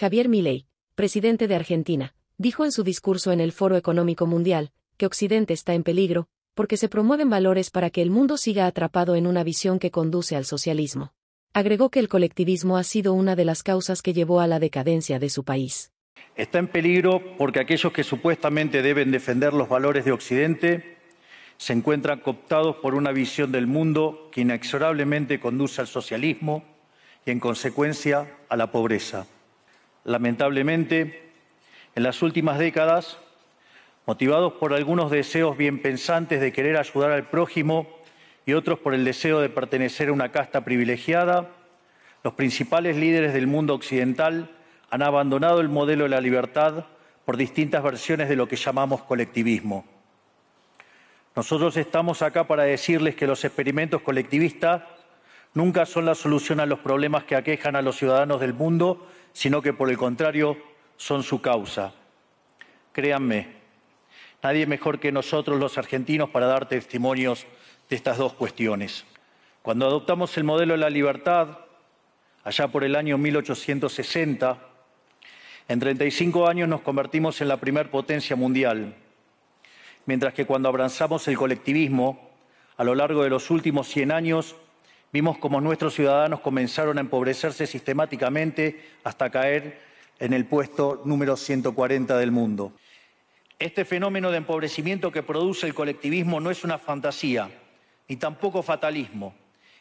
Javier Milei, presidente de Argentina, dijo en su discurso en el Foro Económico Mundial, que Occidente está en peligro, porque se promueven valores para que el mundo siga atrapado en una visión que conduce al socialismo. Agregó que el colectivismo ha sido una de las causas que llevó a la decadencia de su país. Está en peligro porque aquellos que supuestamente deben defender los valores de Occidente se encuentran cooptados por una visión del mundo que inexorablemente conduce al socialismo y, en consecuencia, a la pobreza. Lamentablemente, en las últimas décadas, motivados por algunos deseos bien pensantes de querer ayudar al prójimo y otros por el deseo de pertenecer a una casta privilegiada, los principales líderes del mundo occidental han abandonado el modelo de la libertad por distintas versiones de lo que llamamos colectivismo. Nosotros estamos acá para decirles que los experimentos colectivistas nunca son la solución a los problemas que aquejan a los ciudadanos del mundo, sino que, por el contrario, son su causa. Créanme, nadie mejor que nosotros los argentinos para dar testimonios de estas dos cuestiones. Cuando adoptamos el modelo de la libertad, allá por el año 1860, en 35 años nos convertimos en la primer potencia mundial, mientras que cuando abrazamos el colectivismo, a lo largo de los últimos 100 años Vimos cómo nuestros ciudadanos comenzaron a empobrecerse sistemáticamente hasta caer en el puesto número 140 del mundo. Este fenómeno de empobrecimiento que produce el colectivismo no es una fantasía, ni tampoco fatalismo.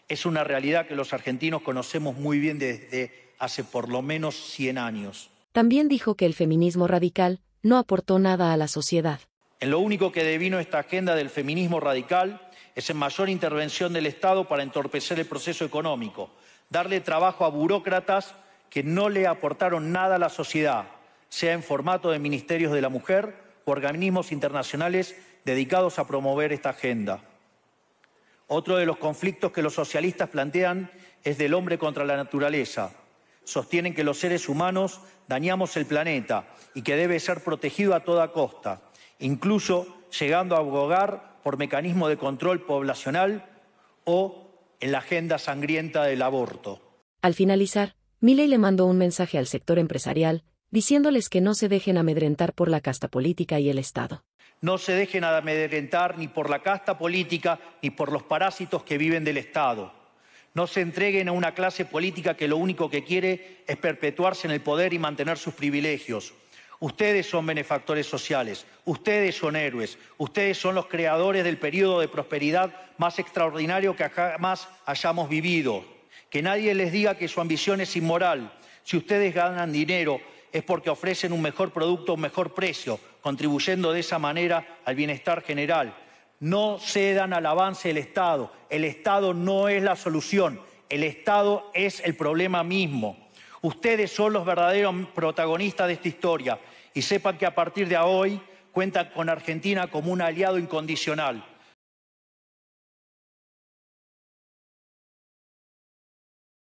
Es una realidad que los argentinos conocemos muy bien desde hace por lo menos 100 años. También dijo que el feminismo radical no aportó nada a la sociedad. En lo único que devino esta agenda del feminismo radical es en mayor intervención del Estado para entorpecer el proceso económico, darle trabajo a burócratas que no le aportaron nada a la sociedad, sea en formato de ministerios de la mujer o organismos internacionales dedicados a promover esta agenda. Otro de los conflictos que los socialistas plantean es del hombre contra la naturaleza. Sostienen que los seres humanos dañamos el planeta y que debe ser protegido a toda costa, incluso llegando a abogar por mecanismo de control poblacional o en la agenda sangrienta del aborto. Al finalizar, Milley le mandó un mensaje al sector empresarial, diciéndoles que no se dejen amedrentar por la casta política y el Estado. No se dejen amedrentar ni por la casta política ni por los parásitos que viven del Estado. No se entreguen a una clase política que lo único que quiere es perpetuarse en el poder y mantener sus privilegios. Ustedes son benefactores sociales, ustedes son héroes, ustedes son los creadores del periodo de prosperidad más extraordinario que jamás hayamos vivido. Que nadie les diga que su ambición es inmoral. Si ustedes ganan dinero es porque ofrecen un mejor producto a un mejor precio, contribuyendo de esa manera al bienestar general. No cedan al avance del Estado. El Estado no es la solución. El Estado es el problema mismo. Ustedes son los verdaderos protagonistas de esta historia y sepan que a partir de hoy cuentan con Argentina como un aliado incondicional